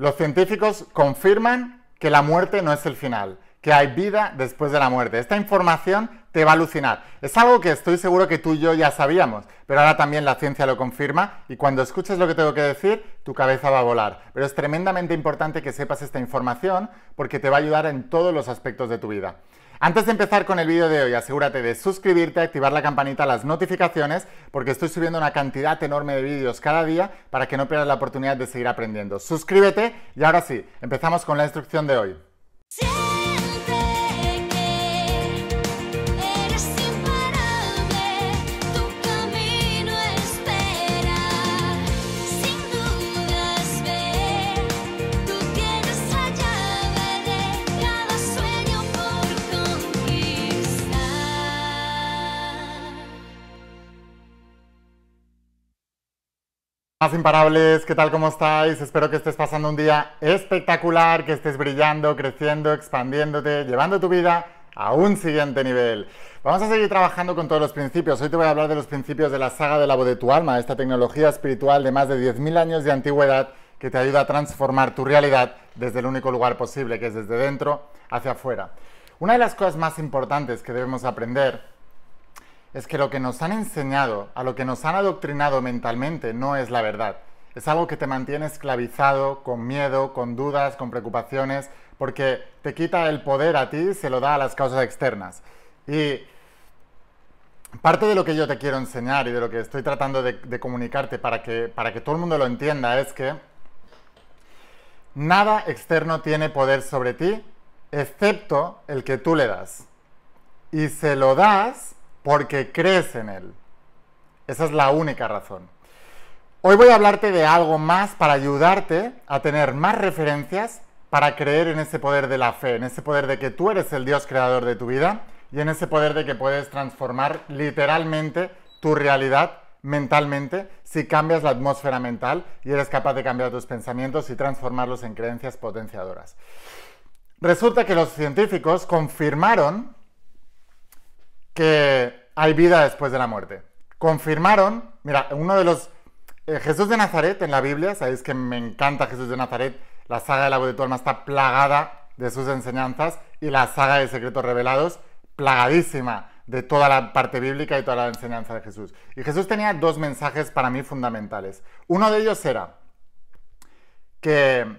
Los científicos confirman que la muerte no es el final, que hay vida después de la muerte. Esta información te va a alucinar. Es algo que estoy seguro que tú y yo ya sabíamos, pero ahora también la ciencia lo confirma y cuando escuches lo que tengo que decir, tu cabeza va a volar. Pero es tremendamente importante que sepas esta información porque te va a ayudar en todos los aspectos de tu vida. Antes de empezar con el vídeo de hoy, asegúrate de suscribirte, activar la campanita, las notificaciones, porque estoy subiendo una cantidad enorme de vídeos cada día para que no pierdas la oportunidad de seguir aprendiendo. Suscríbete y ahora sí, empezamos con la instrucción de hoy. Más imparables, ¿qué tal? ¿Cómo estáis? Espero que estés pasando un día espectacular, que estés brillando, creciendo, expandiéndote, llevando tu vida a un siguiente nivel. Vamos a seguir trabajando con todos los principios. Hoy te voy a hablar de los principios de la saga de la voz de tu alma, esta tecnología espiritual de más de 10.000 años de antigüedad que te ayuda a transformar tu realidad desde el único lugar posible, que es desde dentro hacia afuera. Una de las cosas más importantes que debemos aprender es que lo que nos han enseñado, a lo que nos han adoctrinado mentalmente, no es la verdad. Es algo que te mantiene esclavizado, con miedo, con dudas, con preocupaciones, porque te quita el poder a ti y se lo da a las causas externas. Y parte de lo que yo te quiero enseñar y de lo que estoy tratando de, comunicarte para que, para que todo el mundo lo entienda es que nada externo tiene poder sobre ti, excepto el que tú le das. Y se lo das porque crees en Él. Esa es la única razón. Hoy voy a hablarte de algo más para ayudarte a tener más referencias para creer en ese poder de la fe, en ese poder de que tú eres el Dios creador de tu vida y en ese poder de que puedes transformar literalmente tu realidad mentalmente si cambias la atmósfera mental y eres capaz de cambiar tus pensamientos y transformarlos en creencias potenciadoras. Resulta que los científicos confirmaron que hay vida después de la muerte. Confirmaron, mira, uno de los... Eh, Jesús de Nazaret en la Biblia, sabéis que me encanta Jesús de Nazaret, la saga de la voz de tu alma está plagada de sus enseñanzas y la saga de secretos revelados, plagadísima de toda la parte bíblica y toda la enseñanza de Jesús. Y Jesús tenía dos mensajes para mí fundamentales. Uno de ellos era que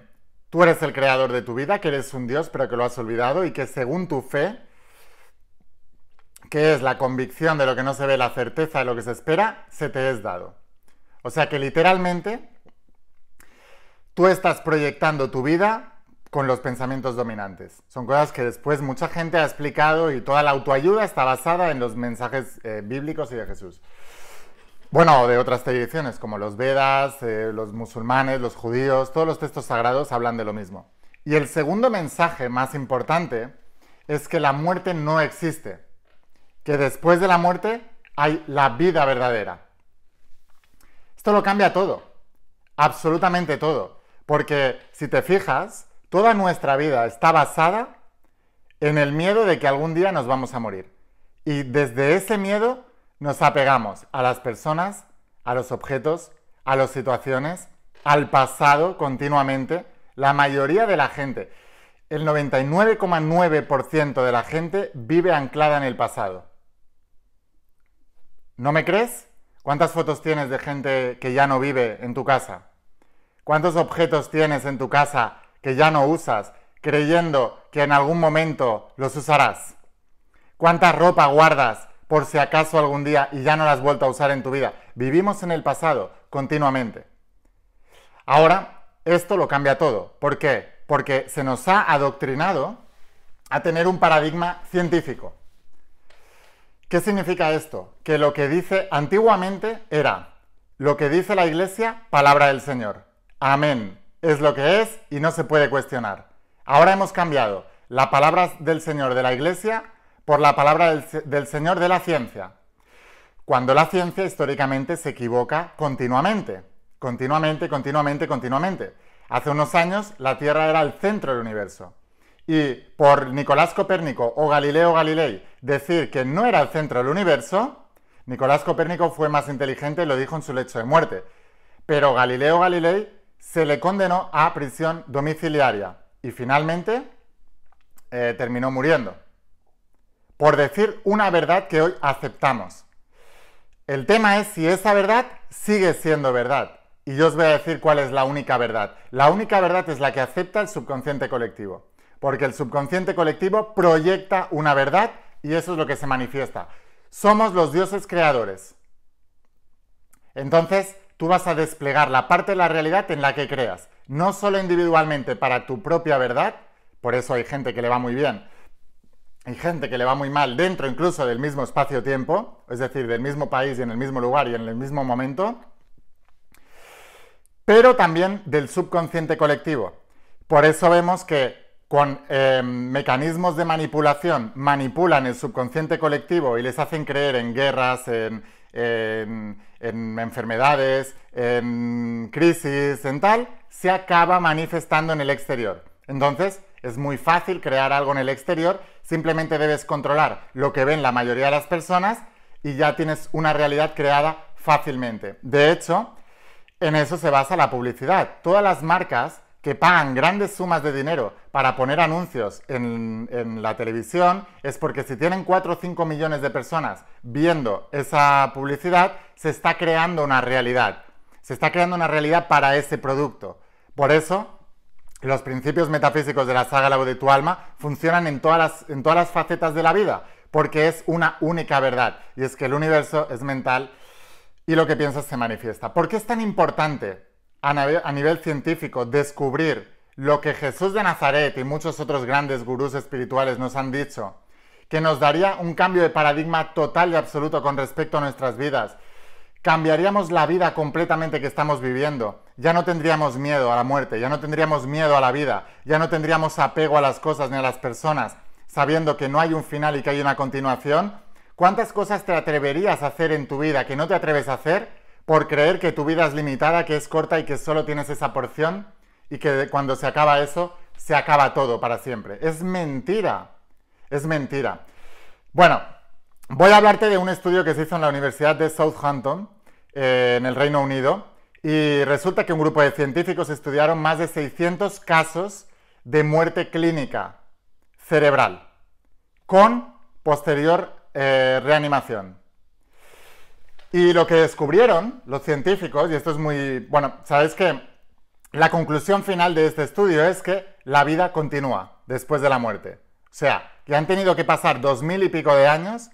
tú eres el creador de tu vida, que eres un Dios, pero que lo has olvidado y que según tu fe que es la convicción de lo que no se ve, la certeza de lo que se espera, se te es dado. O sea que literalmente tú estás proyectando tu vida con los pensamientos dominantes. Son cosas que después mucha gente ha explicado y toda la autoayuda está basada en los mensajes eh, bíblicos y de Jesús. Bueno, de otras tradiciones como los Vedas, eh, los musulmanes, los judíos, todos los textos sagrados hablan de lo mismo. Y el segundo mensaje más importante es que la muerte no existe que después de la muerte hay la vida verdadera. Esto lo cambia todo, absolutamente todo, porque si te fijas, toda nuestra vida está basada en el miedo de que algún día nos vamos a morir. Y desde ese miedo nos apegamos a las personas, a los objetos, a las situaciones, al pasado continuamente. La mayoría de la gente, el 99,9% de la gente vive anclada en el pasado. ¿No me crees? ¿Cuántas fotos tienes de gente que ya no vive en tu casa? ¿Cuántos objetos tienes en tu casa que ya no usas, creyendo que en algún momento los usarás? ¿Cuánta ropa guardas por si acaso algún día y ya no la has vuelto a usar en tu vida? Vivimos en el pasado continuamente. Ahora, esto lo cambia todo. ¿Por qué? Porque se nos ha adoctrinado a tener un paradigma científico. ¿Qué significa esto? Que lo que dice antiguamente era lo que dice la Iglesia, palabra del Señor. Amén. Es lo que es y no se puede cuestionar. Ahora hemos cambiado la palabra del Señor de la Iglesia por la palabra del, Señor de la ciencia. Cuando la ciencia históricamente se equivoca continuamente, continuamente, continuamente, continuamente. Hace unos años la Tierra era el centro del universo y por Nicolás Copérnico o Galileo Galilei decir que no era el centro del universo, Nicolás Copérnico fue más inteligente y lo dijo en su lecho de muerte. Pero Galileo Galilei se le condenó a prisión domiciliaria y finalmente eh, terminó muriendo. Por decir una verdad que hoy aceptamos. El tema es si esa verdad sigue siendo verdad. Y yo os voy a decir cuál es la única verdad. La única verdad es la que acepta el subconsciente colectivo. Porque el subconsciente colectivo proyecta una verdad y eso es lo que se manifiesta. Somos los dioses creadores. Entonces, tú vas a desplegar la parte de la realidad en la que creas, no solo individualmente para tu propia verdad, por eso hay gente que le va muy bien y gente que le va muy mal dentro incluso del mismo espacio-tiempo, es decir, del mismo país y en el mismo lugar y en el mismo momento, pero también del subconsciente colectivo. Por eso vemos que con eh, mecanismos de manipulación manipulan el subconsciente colectivo y les hacen creer en guerras, en, enfermedades, en crisis, en tal, se acaba manifestando en el exterior. Entonces, es muy fácil crear algo en el exterior, simplemente debes controlar lo que ven la mayoría de las personas y ya tienes una realidad creada fácilmente. De hecho, en eso se basa la publicidad. Todas las marcas que pagan grandes sumas de dinero para poner anuncios en, la televisión es porque si tienen 4 o 5 millones de personas viendo esa publicidad, se está creando una realidad. Se está creando una realidad para ese producto. Por eso, los principios metafísicos de la saga voz de tu alma funcionan en todas las, en todas las facetas de la vida, porque es una única verdad, y es que el universo es mental y lo que piensas se manifiesta. ¿Por qué es tan importante a, nivel científico descubrir lo que Jesús de Nazaret y muchos otros grandes gurús espirituales nos han dicho, que nos daría un cambio de paradigma total y absoluto con respecto a nuestras vidas. Cambiaríamos la vida completamente que estamos viviendo. Ya no tendríamos miedo a la muerte, ya no tendríamos miedo a la vida, ya no tendríamos apego a las cosas ni a las personas, sabiendo que no hay un final y que hay una continuación. ¿Cuántas cosas te atreverías a hacer en tu vida que no te atreves a hacer por creer que tu vida es limitada, que es corta y que solo tienes esa porción y que cuando se acaba eso, se acaba todo para siempre. Es mentira. Es mentira. Bueno, voy a hablarte de un estudio que se hizo en la Universidad de Southampton, eh, en el Reino Unido, y resulta que un grupo de científicos estudiaron más de 600 casos de muerte clínica cerebral con posterior eh, reanimación. Y lo que descubrieron los científicos, y esto es muy, bueno, sabes que la conclusión final de este estudio es que la vida continúa después de la muerte. O sea, que han tenido que pasar dos mil y pico de años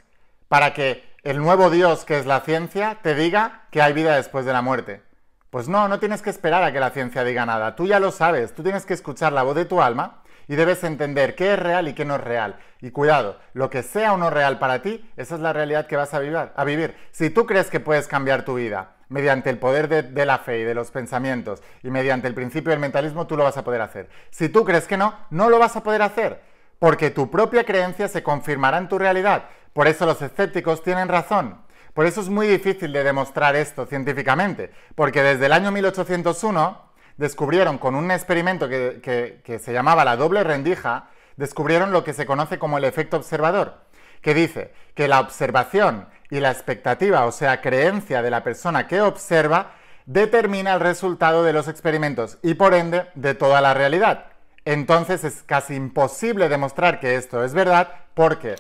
para que el nuevo Dios, que es la ciencia, te diga que hay vida después de la muerte. Pues no, no tienes que esperar a que la ciencia diga nada. Tú ya lo sabes, tú tienes que escuchar la voz de tu alma y debes entender qué es real y qué no es real. Y cuidado, lo que sea o no real para ti, esa es la realidad que vas a vivir. A vivir. Si tú crees que puedes cambiar tu vida mediante el poder de, la fe y de los pensamientos y mediante el principio del mentalismo, tú lo vas a poder hacer. Si tú crees que no, no lo vas a poder hacer, porque tu propia creencia se confirmará en tu realidad. Por eso los escépticos tienen razón. Por eso es muy difícil de demostrar esto científicamente, porque desde el año 1801 descubrieron con un experimento que, se llamaba la doble rendija, descubrieron lo que se conoce como el efecto observador, que dice que la observación y la expectativa, o sea, creencia de la persona que observa, determina el resultado de los experimentos y por ende de toda la realidad. Entonces es casi imposible demostrar que esto es verdad porque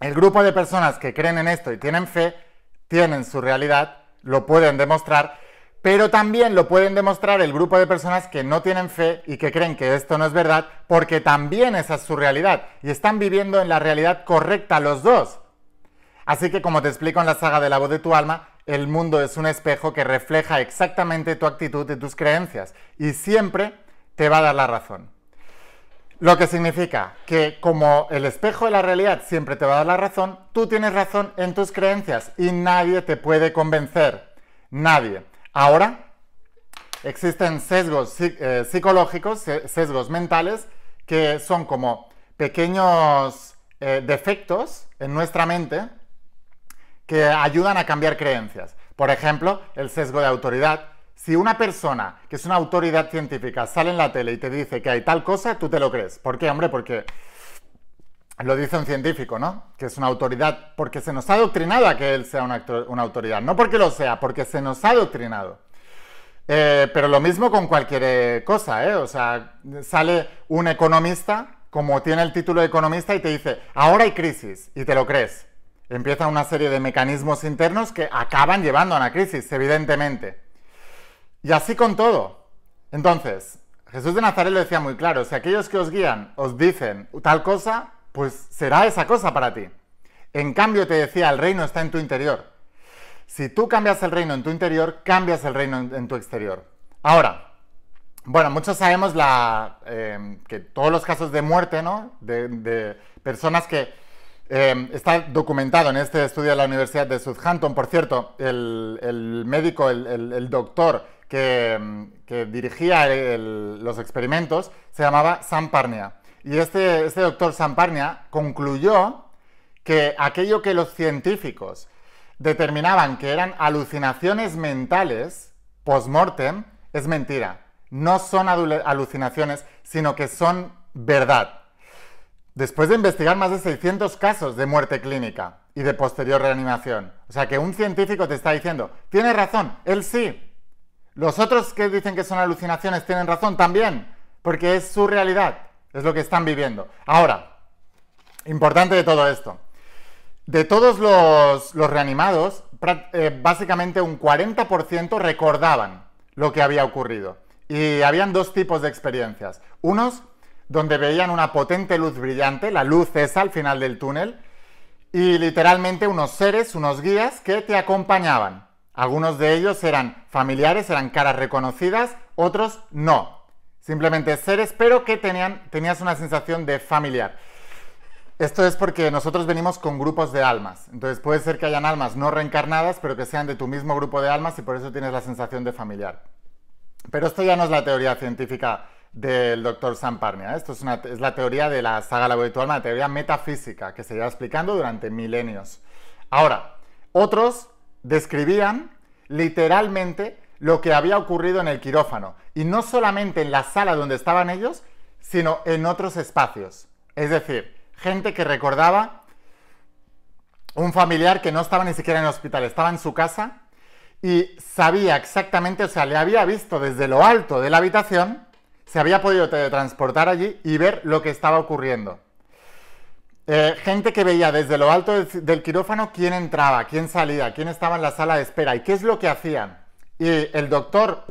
el grupo de personas que creen en esto y tienen fe, tienen su realidad, lo pueden demostrar pero también lo pueden demostrar el grupo de personas que no tienen fe y que creen que esto no es verdad, porque también esa es su realidad y están viviendo en la realidad correcta los dos. Así que como te explico en la saga de la voz de tu alma, el mundo es un espejo que refleja exactamente tu actitud y tus creencias y siempre te va a dar la razón. Lo que significa que como el espejo de la realidad siempre te va a dar la razón, tú tienes razón en tus creencias y nadie te puede convencer. Nadie. Ahora, existen sesgos eh, psicológicos, sesgos mentales, que son como pequeños eh, defectos en nuestra mente que ayudan a cambiar creencias. Por ejemplo, el sesgo de autoridad. Si una persona que es una autoridad científica sale en la tele y te dice que hay tal cosa, tú te lo crees. ¿Por qué, hombre? Porque lo dice un científico, ¿no? Que es una autoridad, porque se nos ha adoctrinado a que él sea una, autoridad, no porque lo sea, porque se nos ha adoctrinado. Eh, pero lo mismo con cualquier eh, cosa, ¿eh? O sea, sale un economista, como tiene el título de economista, y te dice, ahora hay crisis, y te lo crees. Empieza una serie de mecanismos internos que acaban llevando a una crisis, evidentemente. Y así con todo. Entonces, Jesús de Nazaret lo decía muy claro, si aquellos que os guían os dicen tal cosa, pues será esa cosa para ti. En cambio, te decía, el reino está en tu interior. Si tú cambias el reino en tu interior, cambias el reino en, tu exterior. Ahora, bueno, muchos sabemos la, eh, que todos los casos de muerte, ¿no? De, personas que eh, está documentado en este estudio de la Universidad de Southampton, por cierto, el, médico, el, doctor que, que dirigía los experimentos, se llamaba Sam Parnia. Y este, este, doctor Samparnia concluyó que aquello que los científicos determinaban que eran alucinaciones mentales post-mortem es mentira. No son alucinaciones, sino que son verdad. Después de investigar más de 600 casos de muerte clínica y de posterior reanimación, o sea que un científico te está diciendo, tiene razón, él sí. Los otros que dicen que son alucinaciones tienen razón también, porque es su realidad. Es lo que están viviendo. Ahora, importante de todo esto. De todos los, reanimados, eh, básicamente un 40% recordaban lo que había ocurrido. Y habían dos tipos de experiencias. Unos donde veían una potente luz brillante, la luz esa al final del túnel, y literalmente unos seres, unos guías que te acompañaban. Algunos de ellos eran familiares, eran caras reconocidas, otros no. Simplemente seres, pero que tenían, tenías una sensación de familiar. Esto es porque nosotros venimos con grupos de almas. Entonces puede ser que hayan almas no reencarnadas, pero que sean de tu mismo grupo de almas y por eso tienes la sensación de familiar. Pero esto ya no es la teoría científica del doctor Samparnia. ¿eh? Esto es, la teoría de la saga laboritual de teoría metafísica que se lleva explicando durante milenios. Ahora, otros describían literalmente lo que había ocurrido en el quirófano, y no solamente en la sala donde estaban ellos, sino en otros espacios. Es decir, gente que recordaba un familiar que no estaba ni siquiera en el hospital, estaba en su casa y sabía exactamente, o sea, le había visto desde lo alto de la habitación, se había podido teletransportar allí y ver lo que estaba ocurriendo. Eh, gente que veía desde lo alto del quirófano quién entraba, quién salía, quién estaba en la sala de espera y qué es lo que hacían. Y el doctor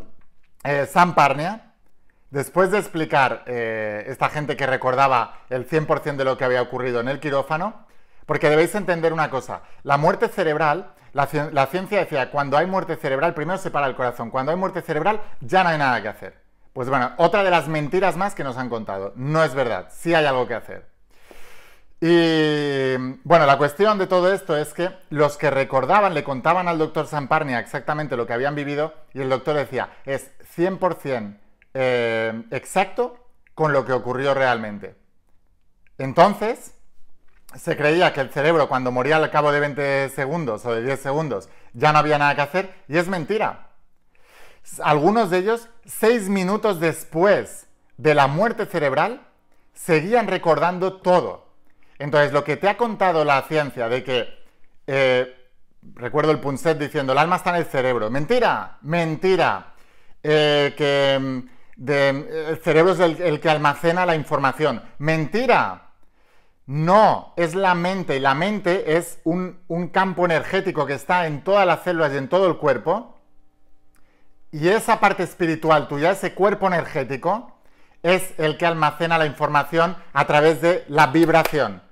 eh, Samparnia, después de explicar eh, esta gente que recordaba el 100% de lo que había ocurrido en el quirófano, porque debéis entender una cosa, la muerte cerebral, la, la ciencia decía, cuando hay muerte cerebral, primero se para el corazón, cuando hay muerte cerebral ya no hay nada que hacer. Pues bueno, otra de las mentiras más que nos han contado, no es verdad, sí hay algo que hacer. Y bueno, la cuestión de todo esto es que los que recordaban le contaban al doctor Samparnia exactamente lo que habían vivido y el doctor decía, es 100% eh, exacto con lo que ocurrió realmente. Entonces, se creía que el cerebro cuando moría al cabo de 20 segundos o de 10 segundos ya no había nada que hacer y es mentira. Algunos de ellos, seis minutos después de la muerte cerebral, seguían recordando todo entonces, lo que te ha contado la ciencia de que, eh, recuerdo el Punset diciendo, el alma está en el cerebro. Mentira, mentira. Eh, que mm, eh, el cerebro es el, que almacena la información. Mentira. No, es la mente. Y la mente es un, campo energético que está en todas las células y en todo el cuerpo. Y esa parte espiritual tuya, ese cuerpo energético, es el que almacena la información a través de la vibración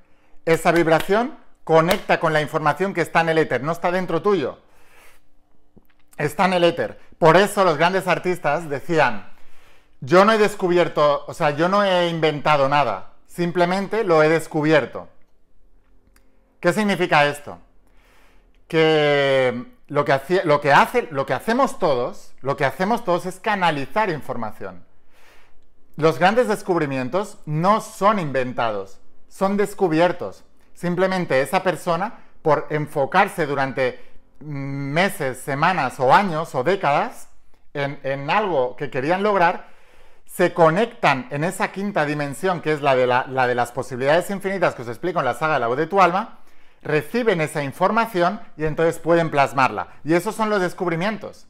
esa vibración conecta con la información que está en el éter, no está dentro tuyo, está en el éter. Por eso los grandes artistas decían, yo no he descubierto, o sea, yo no he inventado nada, simplemente lo he descubierto. ¿Qué significa esto? Que lo que, lo, que lo que hacemos todos, lo que hacemos todos es canalizar información. Los grandes descubrimientos no son inventados, son descubiertos. Simplemente esa persona, por enfocarse durante meses, semanas o años o décadas en, algo que querían lograr, se conectan en esa quinta dimensión, que es la de, la, de las posibilidades infinitas que os explico en la saga La voz de tu alma, reciben esa información y entonces pueden plasmarla. Y esos son los descubrimientos.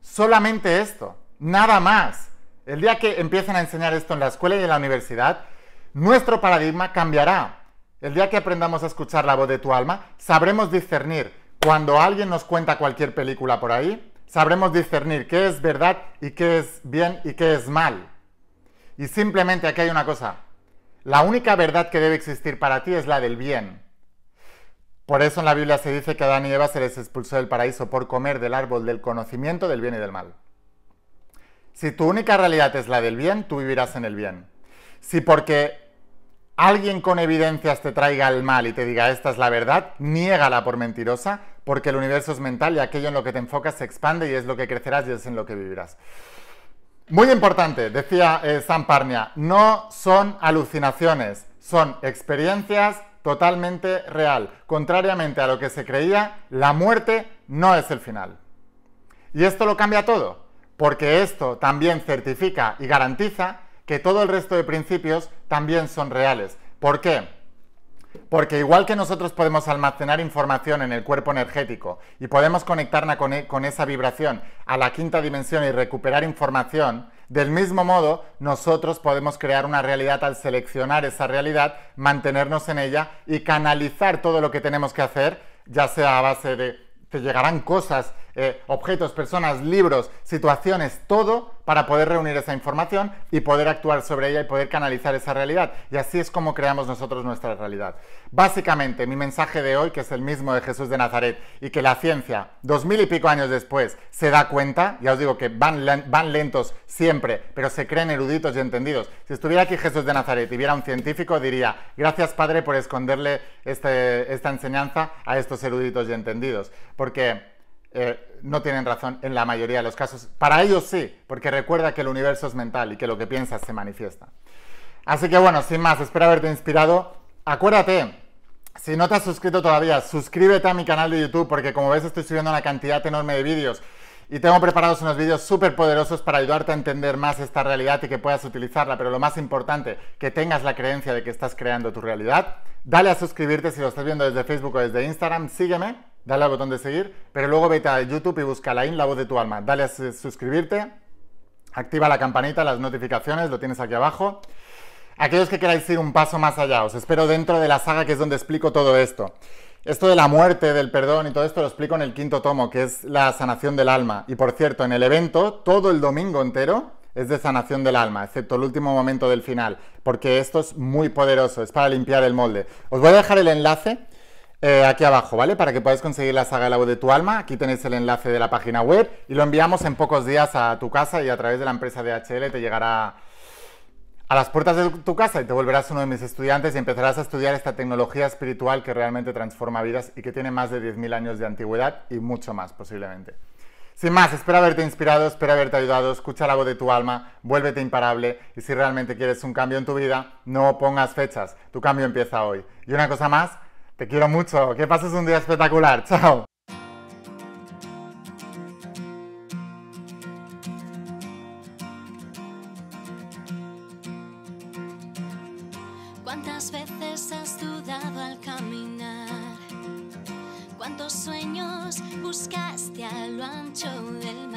Solamente esto, nada más. El día que empiezan a enseñar esto en la escuela y en la universidad, nuestro paradigma cambiará. El día que aprendamos a escuchar la voz de tu alma, sabremos discernir cuando alguien nos cuenta cualquier película por ahí, sabremos discernir qué es verdad y qué es bien y qué es mal. Y simplemente aquí hay una cosa. La única verdad que debe existir para ti es la del bien. Por eso en la Biblia se dice que Adán y Eva se les expulsó del paraíso por comer del árbol del conocimiento del bien y del mal. Si tu única realidad es la del bien, tú vivirás en el bien. Si porque alguien con evidencias te traiga el mal y te diga esta es la verdad, niégala por mentirosa, porque el universo es mental y aquello en lo que te enfocas se expande y es lo que crecerás y es en lo que vivirás. Muy importante, decía eh, Samparnia, Parnia, no son alucinaciones, son experiencias totalmente real. Contrariamente a lo que se creía, la muerte no es el final. Y esto lo cambia todo, porque esto también certifica y garantiza que todo el resto de principios también son reales. ¿Por qué? Porque igual que nosotros podemos almacenar información en el cuerpo energético y podemos conectarla e, con, esa vibración a la quinta dimensión y recuperar información, del mismo modo nosotros podemos crear una realidad al seleccionar esa realidad, mantenernos en ella y canalizar todo lo que tenemos que hacer, ya sea a base de te llegarán cosas eh, objetos, personas, libros, situaciones, todo para poder reunir esa información y poder actuar sobre ella y poder canalizar esa realidad. Y así es como creamos nosotros nuestra realidad. Básicamente, mi mensaje de hoy, que es el mismo de Jesús de Nazaret, y que la ciencia, dos mil y pico años después, se da cuenta, ya os digo que van, lentos siempre, pero se creen eruditos y entendidos. Si estuviera aquí Jesús de Nazaret y viera un científico, diría, gracias Padre por esconderle este, esta enseñanza a estos eruditos y entendidos. Porque eh, no tienen razón en la mayoría de los casos. Para ellos sí, porque recuerda que el universo es mental y que lo que piensas se manifiesta. Así que bueno, sin más, espero haberte inspirado. Acuérdate, si no te has suscrito todavía, suscríbete a mi canal de YouTube porque como ves estoy subiendo una cantidad enorme de vídeos y tengo preparados unos vídeos súper poderosos para ayudarte a entender más esta realidad y que puedas utilizarla, pero lo más importante, que tengas la creencia de que estás creando tu realidad. Dale a suscribirte si lo estás viendo desde Facebook o desde Instagram, sígueme dale al botón de seguir, pero luego vete a YouTube y busca Lain, la voz de tu alma. Dale a suscribirte, activa la campanita, las notificaciones, lo tienes aquí abajo. Aquellos que queráis ir un paso más allá, os espero dentro de la saga que es donde explico todo esto. Esto de la muerte, del perdón y todo esto lo explico en el quinto tomo, que es la sanación del alma. Y por cierto, en el evento, todo el domingo entero, es de sanación del alma, excepto el último momento del final, porque esto es muy poderoso, es para limpiar el molde. Os voy a dejar el enlace eh, aquí abajo, ¿vale? Para que puedas conseguir la saga la voz de tu alma. Aquí tenéis el enlace de la página web y lo enviamos en pocos días a tu casa y a través de la empresa de HL te llegará a las puertas de tu casa y te volverás uno de mis estudiantes y empezarás a estudiar esta tecnología espiritual que realmente transforma vidas y que tiene más de 10.000 años de antigüedad y mucho más posiblemente. Sin más, espero haberte inspirado, espero haberte ayudado, escucha la voz de tu alma, vuélvete imparable y si realmente quieres un cambio en tu vida, no pongas fechas, tu cambio empieza hoy. Y una cosa más, te quiero mucho. Que pases un día espectacular. Chao. ¿Cuántas veces has dudado al caminar? ¿Cuántos sueños buscaste al lo ancho del